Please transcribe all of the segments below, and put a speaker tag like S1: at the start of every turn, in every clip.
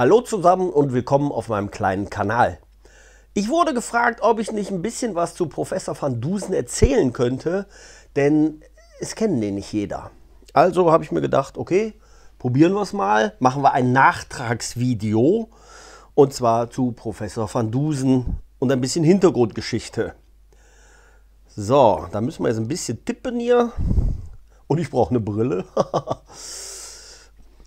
S1: Hallo zusammen und willkommen auf meinem kleinen Kanal. Ich wurde gefragt, ob ich nicht ein bisschen was zu Professor van Dusen erzählen könnte, denn es kennen den nicht jeder. Also habe ich mir gedacht, okay, probieren wir es mal, machen wir ein Nachtragsvideo und zwar zu Professor van Dusen und ein bisschen Hintergrundgeschichte. So, da müssen wir jetzt ein bisschen tippen hier und ich brauche eine Brille.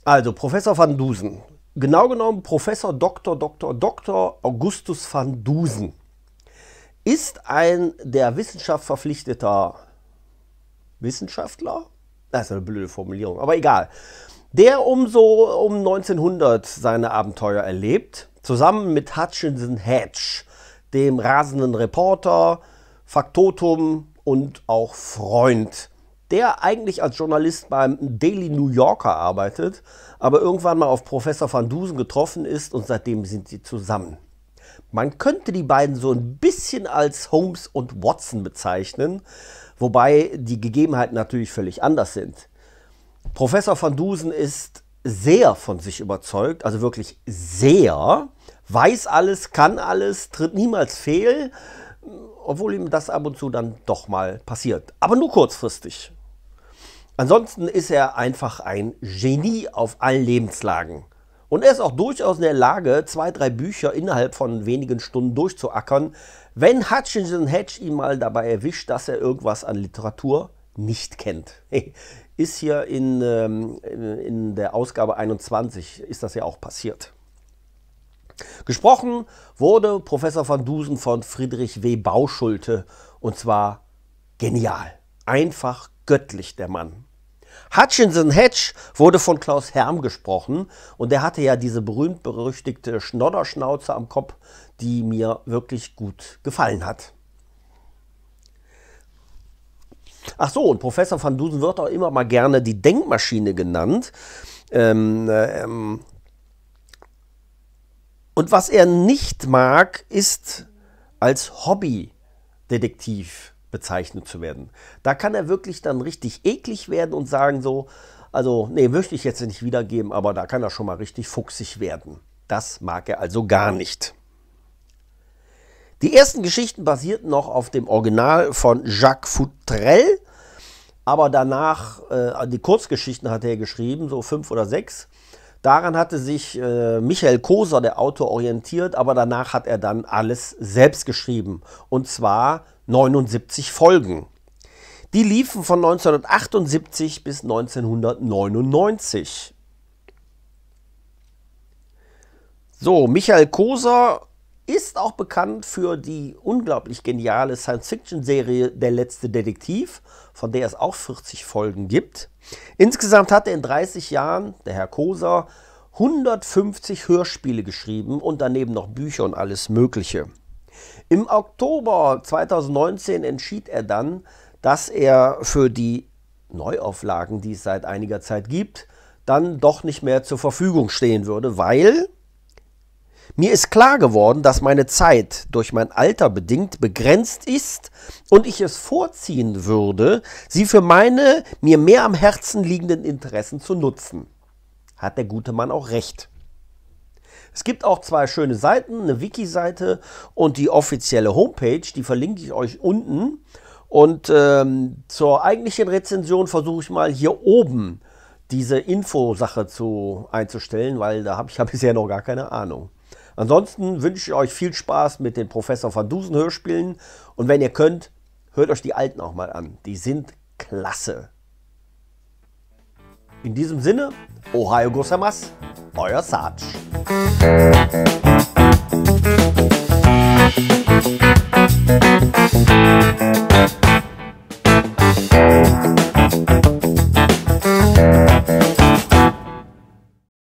S1: also, Professor van Dusen, genau genommen Professor Dr. Dr. Dr. Augustus van Dusen, ist ein der Wissenschaft verpflichteter Wissenschaftler. Das ist eine blöde Formulierung, aber egal. Der um so um 1900 seine Abenteuer erlebt, zusammen mit Hutchinson Hatch, dem rasenden Reporter, Faktotum und auch Freund der eigentlich als Journalist beim Daily New Yorker arbeitet, aber irgendwann mal auf Professor van Dusen getroffen ist und seitdem sind sie zusammen. Man könnte die beiden so ein bisschen als Holmes und Watson bezeichnen, wobei die Gegebenheiten natürlich völlig anders sind. Professor van Dusen ist sehr von sich überzeugt, also wirklich sehr, weiß alles, kann alles, tritt niemals fehl, obwohl ihm das ab und zu dann doch mal passiert. Aber nur kurzfristig. Ansonsten ist er einfach ein Genie auf allen Lebenslagen. Und er ist auch durchaus in der Lage, zwei, drei Bücher innerhalb von wenigen Stunden durchzuackern, wenn Hutchinson Hedge ihn mal dabei erwischt, dass er irgendwas an Literatur nicht kennt. ist hier in, ähm, in der Ausgabe 21, ist das ja auch passiert. Gesprochen wurde Professor van Dusen von Friedrich W. Bauschulte und zwar genial. Einfach göttlich, der Mann. Hutchinson Hedge wurde von Klaus Herm gesprochen und der hatte ja diese berühmt-berüchtigte Schnodderschnauze am Kopf, die mir wirklich gut gefallen hat. Ach so, und Professor van Dusen wird auch immer mal gerne die Denkmaschine genannt. Ähm, ähm, und was er nicht mag, ist als Hobbydetektiv bezeichnet zu werden. Da kann er wirklich dann richtig eklig werden und sagen so, also nee, möchte ich jetzt nicht wiedergeben, aber da kann er schon mal richtig fuchsig werden. Das mag er also gar nicht. Die ersten Geschichten basierten noch auf dem Original von Jacques Futrell, aber danach, äh, die Kurzgeschichten hat er geschrieben, so fünf oder sechs. Daran hatte sich äh, Michael Koser, der Autor, orientiert, aber danach hat er dann alles selbst geschrieben. Und zwar 79 Folgen. Die liefen von 1978 bis 1999. So, Michael Koser ist auch bekannt für die unglaublich geniale Science-Fiction-Serie Der letzte Detektiv, von der es auch 40 Folgen gibt. Insgesamt hat er in 30 Jahren, der Herr Koser, 150 Hörspiele geschrieben und daneben noch Bücher und alles Mögliche. Im Oktober 2019 entschied er dann, dass er für die Neuauflagen, die es seit einiger Zeit gibt, dann doch nicht mehr zur Verfügung stehen würde, weil mir ist klar geworden, dass meine Zeit durch mein Alter bedingt begrenzt ist und ich es vorziehen würde, sie für meine mir mehr am Herzen liegenden Interessen zu nutzen. Hat der gute Mann auch recht. Es gibt auch zwei schöne Seiten, eine Wiki-Seite und die offizielle Homepage, die verlinke ich euch unten. Und ähm, zur eigentlichen Rezension versuche ich mal hier oben diese Infosache zu, einzustellen, weil da habe ich ja bisher noch gar keine Ahnung. Ansonsten wünsche ich euch viel Spaß mit den Professor van Dusen Hörspielen und wenn ihr könnt, hört euch die alten auch mal an. Die sind klasse. In diesem Sinne, Ohio Gossamas, euer Sarge. Thank